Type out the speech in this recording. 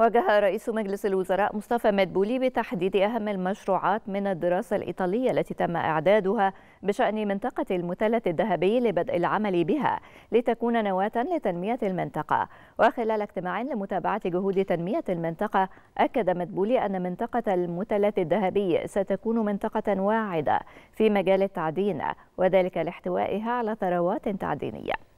واجه رئيس مجلس الوزراء مصطفى مدبولي بتحديد أهم المشروعات من الدراسة الإيطالية التي تم إعدادها بشأن منطقة المثلث الذهبي لبدء العمل بها لتكون نواة لتنمية المنطقة وخلال اجتماع لمتابعة جهود تنمية المنطقة أكد مدبولي أن منطقة المثلث الذهبي ستكون منطقة واعدة في مجال التعدين وذلك لاحتوائها على ثروات تعدينية